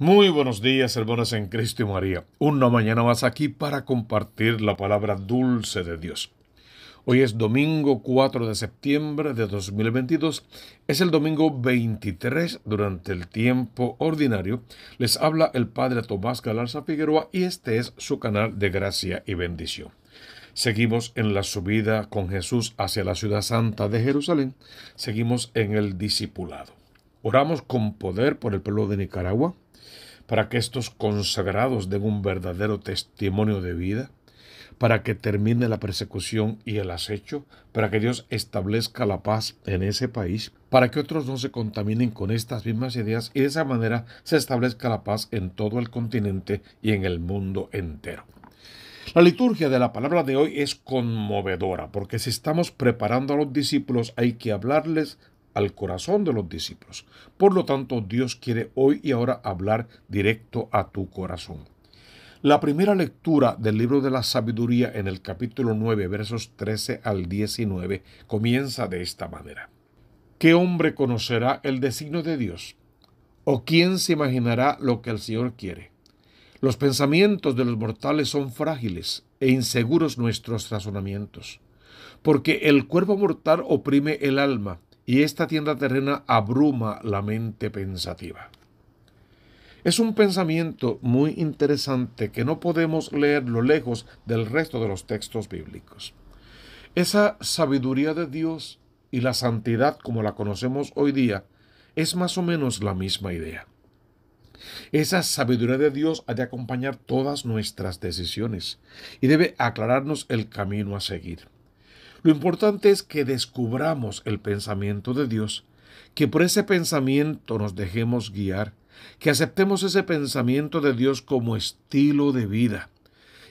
Muy buenos días, hermanos en Cristo y María. Una mañana más aquí para compartir la palabra dulce de Dios. Hoy es domingo 4 de septiembre de 2022. Es el domingo 23 durante el tiempo ordinario. Les habla el Padre Tomás Galarza Figueroa y este es su canal de gracia y bendición. Seguimos en la subida con Jesús hacia la ciudad santa de Jerusalén. Seguimos en el discipulado. Oramos con poder por el pueblo de Nicaragua para que estos consagrados den un verdadero testimonio de vida, para que termine la persecución y el acecho, para que Dios establezca la paz en ese país, para que otros no se contaminen con estas mismas ideas y de esa manera se establezca la paz en todo el continente y en el mundo entero. La liturgia de la palabra de hoy es conmovedora porque si estamos preparando a los discípulos hay que hablarles al corazón de los discípulos. Por lo tanto, Dios quiere hoy y ahora hablar directo a tu corazón. La primera lectura del libro de la sabiduría en el capítulo 9, versos 13 al 19, comienza de esta manera. ¿Qué hombre conocerá el designio de Dios? ¿O quién se imaginará lo que el Señor quiere? Los pensamientos de los mortales son frágiles e inseguros nuestros razonamientos, porque el cuerpo mortal oprime el alma, y esta tienda terrena abruma la mente pensativa. Es un pensamiento muy interesante que no podemos leer lo lejos del resto de los textos bíblicos. Esa sabiduría de Dios y la santidad como la conocemos hoy día es más o menos la misma idea. Esa sabiduría de Dios ha de acompañar todas nuestras decisiones y debe aclararnos el camino a seguir. Lo importante es que descubramos el pensamiento de Dios, que por ese pensamiento nos dejemos guiar, que aceptemos ese pensamiento de Dios como estilo de vida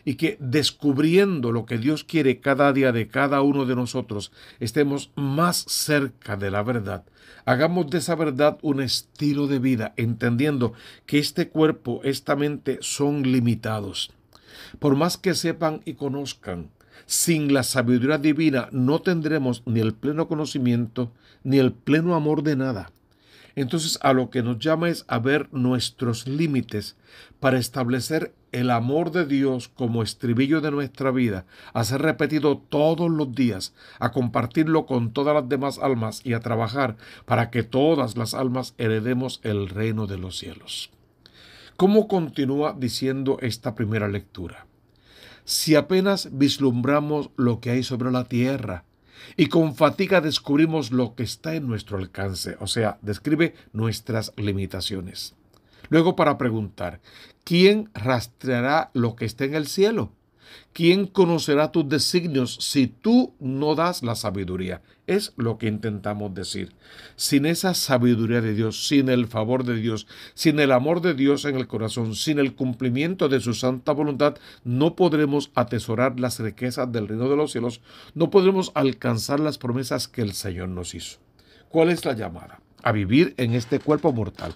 y que descubriendo lo que Dios quiere cada día de cada uno de nosotros, estemos más cerca de la verdad. Hagamos de esa verdad un estilo de vida, entendiendo que este cuerpo, esta mente son limitados. Por más que sepan y conozcan, sin la sabiduría divina no tendremos ni el pleno conocimiento ni el pleno amor de nada. Entonces a lo que nos llama es a ver nuestros límites para establecer el amor de Dios como estribillo de nuestra vida, a ser repetido todos los días, a compartirlo con todas las demás almas y a trabajar para que todas las almas heredemos el reino de los cielos. ¿Cómo continúa diciendo esta primera lectura? si apenas vislumbramos lo que hay sobre la tierra y con fatiga descubrimos lo que está en nuestro alcance, o sea, describe nuestras limitaciones. Luego para preguntar, ¿quién rastreará lo que está en el cielo? ¿Quién conocerá tus designios si tú no das la sabiduría? Es lo que intentamos decir. Sin esa sabiduría de Dios, sin el favor de Dios, sin el amor de Dios en el corazón, sin el cumplimiento de su santa voluntad, no podremos atesorar las riquezas del reino de los cielos, no podremos alcanzar las promesas que el Señor nos hizo. ¿Cuál es la llamada? A vivir en este cuerpo mortal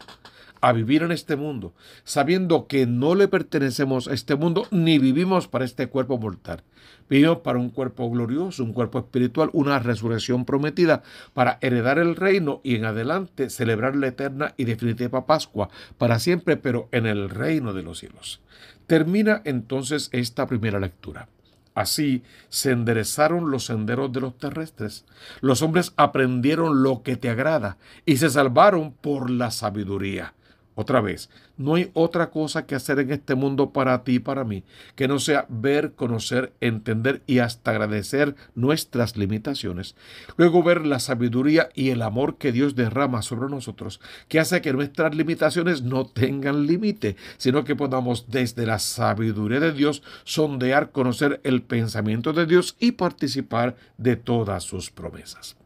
a vivir en este mundo, sabiendo que no le pertenecemos a este mundo ni vivimos para este cuerpo mortal. Vivimos para un cuerpo glorioso, un cuerpo espiritual, una resurrección prometida para heredar el reino y en adelante celebrar la eterna y definitiva Pascua para siempre, pero en el reino de los cielos. Termina entonces esta primera lectura. Así se enderezaron los senderos de los terrestres. Los hombres aprendieron lo que te agrada y se salvaron por la sabiduría. Otra vez, no hay otra cosa que hacer en este mundo para ti y para mí que no sea ver, conocer, entender y hasta agradecer nuestras limitaciones. Luego ver la sabiduría y el amor que Dios derrama sobre nosotros, que hace que nuestras limitaciones no tengan límite, sino que podamos desde la sabiduría de Dios sondear, conocer el pensamiento de Dios y participar de todas sus promesas.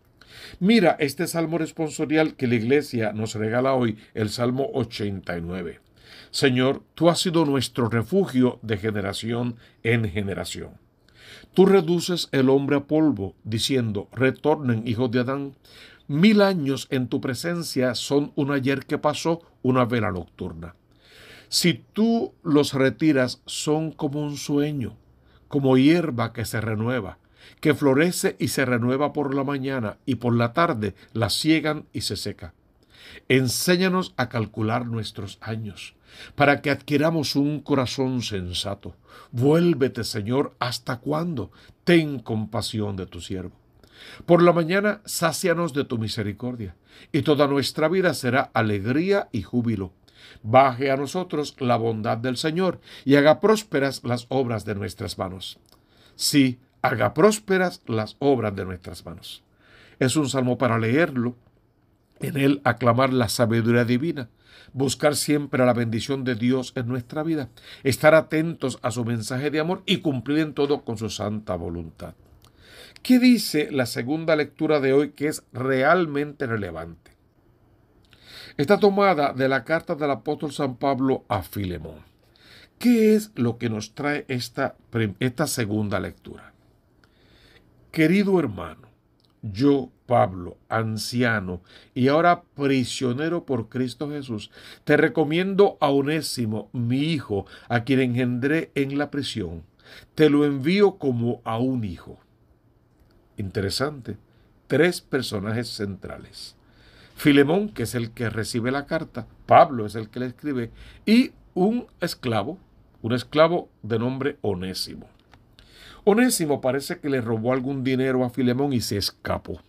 Mira este salmo responsorial que la iglesia nos regala hoy, el Salmo 89. Señor, tú has sido nuestro refugio de generación en generación. Tú reduces el hombre a polvo, diciendo, retornen, hijos de Adán. Mil años en tu presencia son un ayer que pasó, una vela nocturna. Si tú los retiras, son como un sueño, como hierba que se renueva que florece y se renueva por la mañana y por la tarde la ciegan y se seca. Enséñanos a calcular nuestros años, para que adquiramos un corazón sensato. Vuélvete, Señor, ¿hasta cuándo? Ten compasión de tu siervo. Por la mañana, sácianos de tu misericordia, y toda nuestra vida será alegría y júbilo. Baje a nosotros la bondad del Señor, y haga prósperas las obras de nuestras manos. Sí, haga prósperas las obras de nuestras manos. Es un salmo para leerlo, en él aclamar la sabiduría divina, buscar siempre la bendición de Dios en nuestra vida, estar atentos a su mensaje de amor y cumplir en todo con su santa voluntad. ¿Qué dice la segunda lectura de hoy que es realmente relevante? Está tomada de la carta del apóstol San Pablo a Filemón. ¿Qué es lo que nos trae esta, esta segunda lectura? Querido hermano, yo, Pablo, anciano y ahora prisionero por Cristo Jesús, te recomiendo a Onésimo, mi hijo, a quien engendré en la prisión. Te lo envío como a un hijo. Interesante. Tres personajes centrales. Filemón, que es el que recibe la carta, Pablo es el que le escribe, y un esclavo, un esclavo de nombre Onésimo. Onésimo parece que le robó algún dinero a Filemón y se escapó.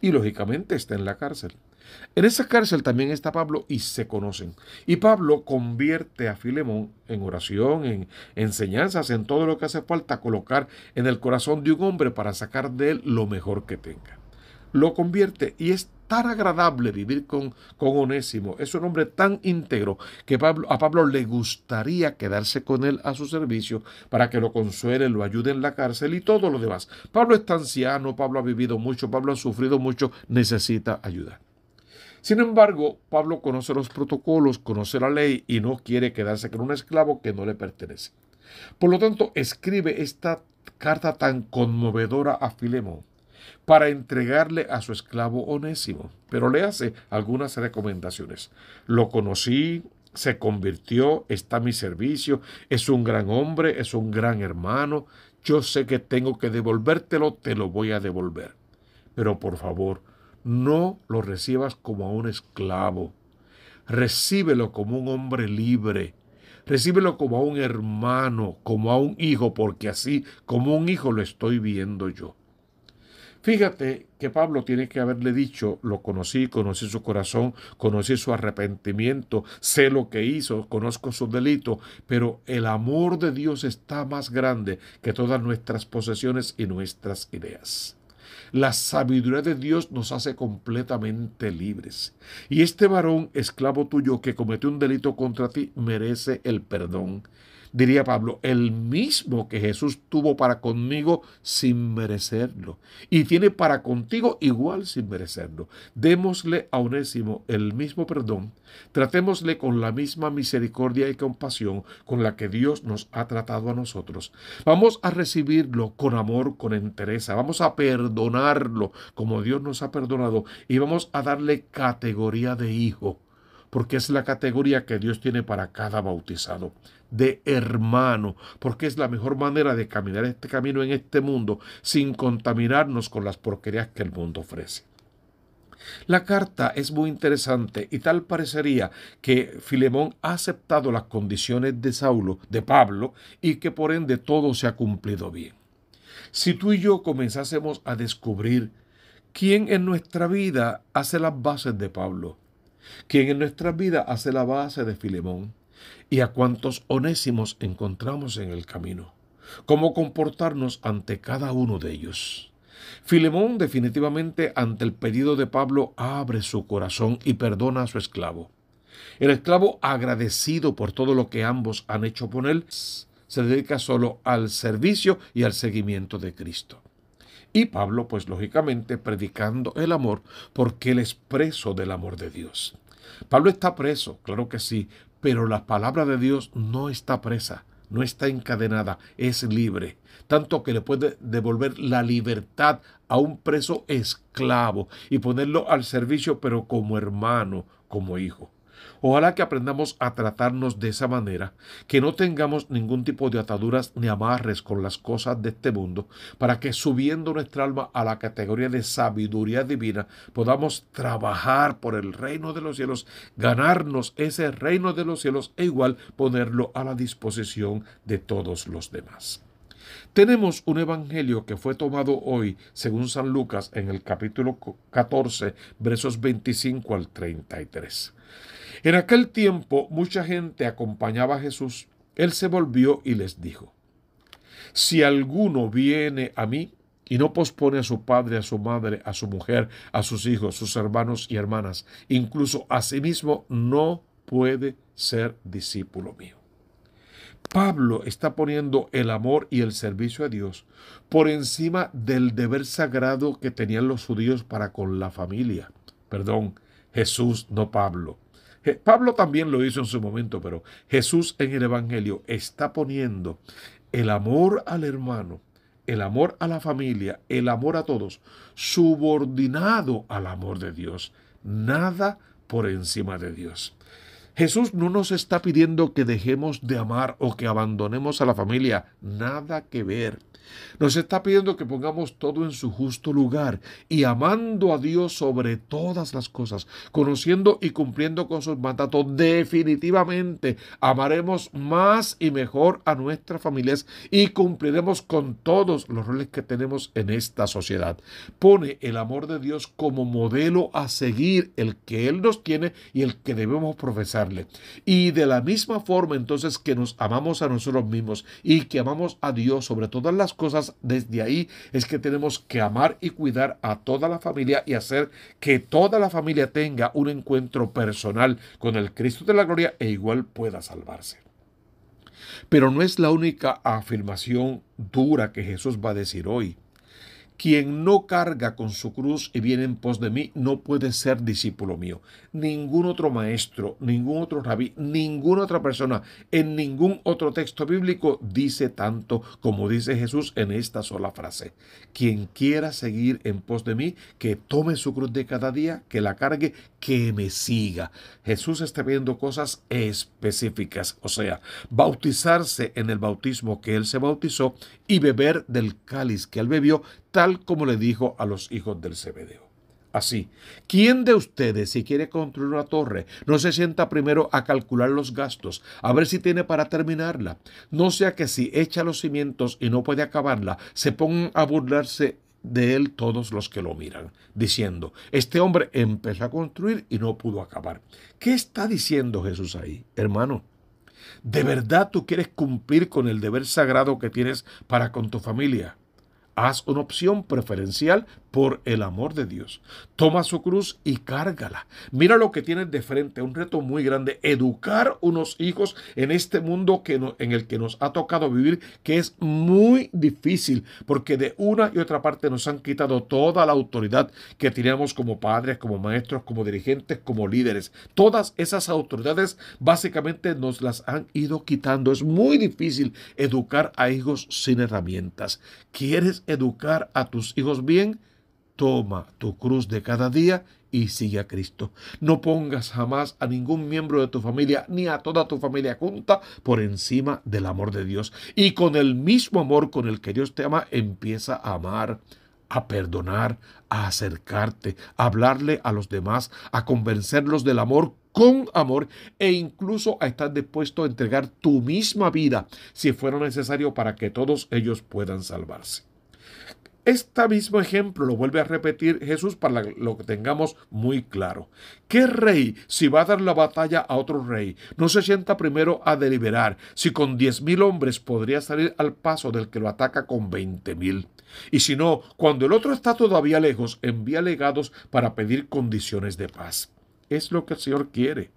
Y lógicamente está en la cárcel. En esa cárcel también está Pablo y se conocen. Y Pablo convierte a Filemón en oración, en enseñanzas, en todo lo que hace falta colocar en el corazón de un hombre para sacar de él lo mejor que tenga lo convierte y es tan agradable vivir con, con Onésimo. Es un hombre tan íntegro que Pablo, a Pablo le gustaría quedarse con él a su servicio para que lo consuele, lo ayude en la cárcel y todo lo demás. Pablo está anciano, Pablo ha vivido mucho, Pablo ha sufrido mucho, necesita ayuda. Sin embargo, Pablo conoce los protocolos, conoce la ley y no quiere quedarse con un esclavo que no le pertenece. Por lo tanto, escribe esta carta tan conmovedora a Filemón para entregarle a su esclavo onésimo, pero le hace algunas recomendaciones. Lo conocí, se convirtió, está a mi servicio, es un gran hombre, es un gran hermano, yo sé que tengo que devolvértelo, te lo voy a devolver. Pero por favor, no lo recibas como a un esclavo, recíbelo como un hombre libre. Recíbelo como a un hermano, como a un hijo, porque así como un hijo lo estoy viendo yo. Fíjate que Pablo tiene que haberle dicho, lo conocí, conocí su corazón, conocí su arrepentimiento, sé lo que hizo, conozco su delito. pero el amor de Dios está más grande que todas nuestras posesiones y nuestras ideas. La sabiduría de Dios nos hace completamente libres. Y este varón, esclavo tuyo, que cometió un delito contra ti, merece el perdón diría Pablo, el mismo que Jesús tuvo para conmigo sin merecerlo. Y tiene para contigo igual sin merecerlo. Démosle a Onésimo el mismo perdón. Tratémosle con la misma misericordia y compasión con la que Dios nos ha tratado a nosotros. Vamos a recibirlo con amor, con entereza. Vamos a perdonarlo como Dios nos ha perdonado y vamos a darle categoría de hijo porque es la categoría que Dios tiene para cada bautizado, de hermano, porque es la mejor manera de caminar este camino en este mundo sin contaminarnos con las porquerías que el mundo ofrece. La carta es muy interesante y tal parecería que Filemón ha aceptado las condiciones de Saulo, de Pablo, y que por ende todo se ha cumplido bien. Si tú y yo comenzásemos a descubrir quién en nuestra vida hace las bases de Pablo, quien en nuestra vida hace la base de Filemón, y a cuantos onésimos encontramos en el camino, cómo comportarnos ante cada uno de ellos. Filemón definitivamente ante el pedido de Pablo abre su corazón y perdona a su esclavo. El esclavo agradecido por todo lo que ambos han hecho por él, se dedica solo al servicio y al seguimiento de Cristo. Y Pablo, pues lógicamente, predicando el amor porque él es preso del amor de Dios. Pablo está preso, claro que sí, pero la palabra de Dios no está presa, no está encadenada, es libre, tanto que le puede devolver la libertad a un preso esclavo y ponerlo al servicio, pero como hermano, como hijo. Ojalá que aprendamos a tratarnos de esa manera, que no tengamos ningún tipo de ataduras ni amarres con las cosas de este mundo, para que subiendo nuestra alma a la categoría de sabiduría divina, podamos trabajar por el reino de los cielos, ganarnos ese reino de los cielos e igual ponerlo a la disposición de todos los demás. Tenemos un evangelio que fue tomado hoy, según San Lucas, en el capítulo 14, versos 25 al 33. En aquel tiempo mucha gente acompañaba a Jesús. Él se volvió y les dijo, Si alguno viene a mí y no pospone a su padre, a su madre, a su mujer, a sus hijos, sus hermanos y hermanas, incluso a sí mismo, no puede ser discípulo mío. Pablo está poniendo el amor y el servicio a Dios por encima del deber sagrado que tenían los judíos para con la familia. Perdón, Jesús, no Pablo. Pablo también lo hizo en su momento, pero Jesús en el Evangelio está poniendo el amor al hermano, el amor a la familia, el amor a todos, subordinado al amor de Dios. Nada por encima de Dios. Jesús no nos está pidiendo que dejemos de amar o que abandonemos a la familia, nada que ver. Nos está pidiendo que pongamos todo en su justo lugar y amando a Dios sobre todas las cosas, conociendo y cumpliendo con sus mandatos. Definitivamente amaremos más y mejor a nuestras familias y cumpliremos con todos los roles que tenemos en esta sociedad. Pone el amor de Dios como modelo a seguir, el que Él nos tiene y el que debemos profesar. Y de la misma forma entonces que nos amamos a nosotros mismos y que amamos a Dios sobre todas las cosas, desde ahí es que tenemos que amar y cuidar a toda la familia y hacer que toda la familia tenga un encuentro personal con el Cristo de la gloria e igual pueda salvarse. Pero no es la única afirmación dura que Jesús va a decir hoy. Quien no carga con su cruz y viene en pos de mí no puede ser discípulo mío. Ningún otro maestro, ningún otro rabí, ninguna otra persona en ningún otro texto bíblico dice tanto como dice Jesús en esta sola frase. Quien quiera seguir en pos de mí, que tome su cruz de cada día, que la cargue, que me siga. Jesús está viendo cosas específicas, o sea, bautizarse en el bautismo que él se bautizó y beber del cáliz que él bebió tal como le dijo a los hijos del Zebedeo. Así, ¿quién de ustedes, si quiere construir una torre, no se sienta primero a calcular los gastos, a ver si tiene para terminarla? No sea que si echa los cimientos y no puede acabarla, se pongan a burlarse de él todos los que lo miran, diciendo, este hombre empezó a construir y no pudo acabar. ¿Qué está diciendo Jesús ahí, hermano? ¿De verdad tú quieres cumplir con el deber sagrado que tienes para con tu familia? Haz una opción preferencial por el amor de Dios. Toma su cruz y cárgala. Mira lo que tienes de frente, un reto muy grande. Educar unos hijos en este mundo que en el que nos ha tocado vivir, que es muy difícil, porque de una y otra parte nos han quitado toda la autoridad que teníamos como padres, como maestros, como dirigentes, como líderes. Todas esas autoridades básicamente nos las han ido quitando. Es muy difícil educar a hijos sin herramientas. ¿Quieres educar a tus hijos bien, toma tu cruz de cada día y sigue a Cristo. No pongas jamás a ningún miembro de tu familia ni a toda tu familia junta por encima del amor de Dios. Y con el mismo amor con el que Dios te ama, empieza a amar a perdonar, a acercarte, a hablarle a los demás, a convencerlos del amor con amor e incluso a estar dispuesto a entregar tu misma vida si fuera necesario para que todos ellos puedan salvarse. Este mismo ejemplo lo vuelve a repetir Jesús para lo que tengamos muy claro. ¿Qué rey, si va a dar la batalla a otro rey, no se sienta primero a deliberar si con diez mil hombres podría salir al paso del que lo ataca con veinte mil? Y si no, cuando el otro está todavía lejos, envía legados para pedir condiciones de paz. Es lo que el Señor quiere.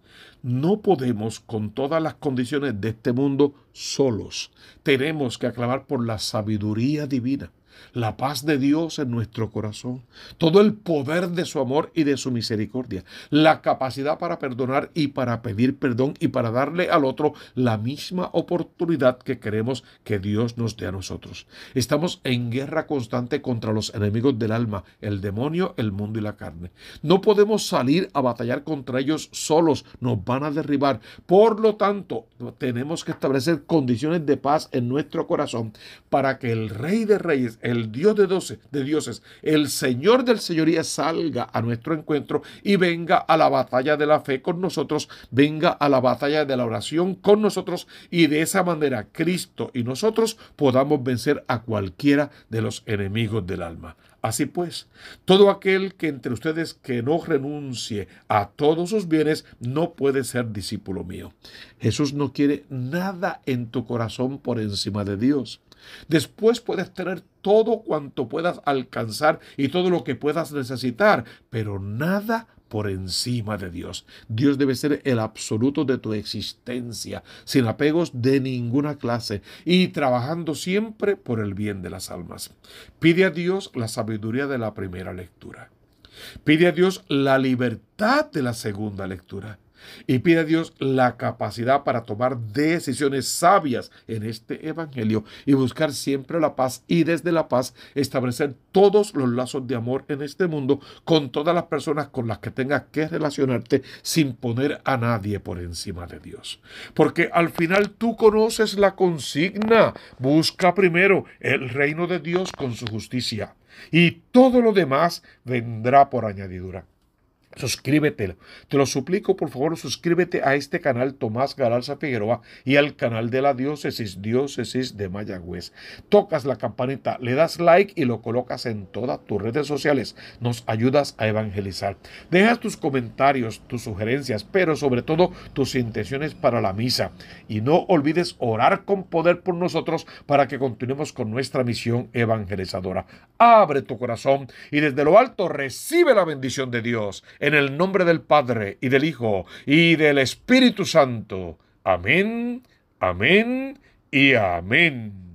No podemos con todas las condiciones de este mundo solos. Tenemos que aclamar por la sabiduría divina la paz de Dios en nuestro corazón, todo el poder de su amor y de su misericordia, la capacidad para perdonar y para pedir perdón y para darle al otro la misma oportunidad que queremos que Dios nos dé a nosotros. Estamos en guerra constante contra los enemigos del alma, el demonio, el mundo y la carne. No podemos salir a batallar contra ellos solos, nos van a derribar. Por lo tanto, tenemos que establecer condiciones de paz en nuestro corazón para que el Rey de Reyes el Dios de, doce, de dioses, el Señor del Señoría, salga a nuestro encuentro y venga a la batalla de la fe con nosotros, venga a la batalla de la oración con nosotros y de esa manera Cristo y nosotros podamos vencer a cualquiera de los enemigos del alma. Así pues, todo aquel que entre ustedes que no renuncie a todos sus bienes no puede ser discípulo mío. Jesús no quiere nada en tu corazón por encima de Dios. Después puedes tener todo cuanto puedas alcanzar y todo lo que puedas necesitar, pero nada por encima de Dios. Dios debe ser el absoluto de tu existencia, sin apegos de ninguna clase y trabajando siempre por el bien de las almas. Pide a Dios la sabiduría de la primera lectura. Pide a Dios la libertad de la segunda lectura y pide a Dios la capacidad para tomar decisiones sabias en este Evangelio y buscar siempre la paz y desde la paz establecer todos los lazos de amor en este mundo con todas las personas con las que tengas que relacionarte sin poner a nadie por encima de Dios. Porque al final tú conoces la consigna, busca primero el reino de Dios con su justicia y todo lo demás vendrá por añadidura. Suscríbete, te lo suplico por favor, suscríbete a este canal Tomás Galarza Figueroa y al canal de la diócesis, diócesis de Mayagüez. Tocas la campanita, le das like y lo colocas en todas tus redes sociales. Nos ayudas a evangelizar. Dejas tus comentarios, tus sugerencias, pero sobre todo tus intenciones para la misa. Y no olvides orar con poder por nosotros para que continuemos con nuestra misión evangelizadora. Abre tu corazón y desde lo alto recibe la bendición de Dios en el nombre del Padre y del Hijo y del Espíritu Santo. Amén, amén y amén.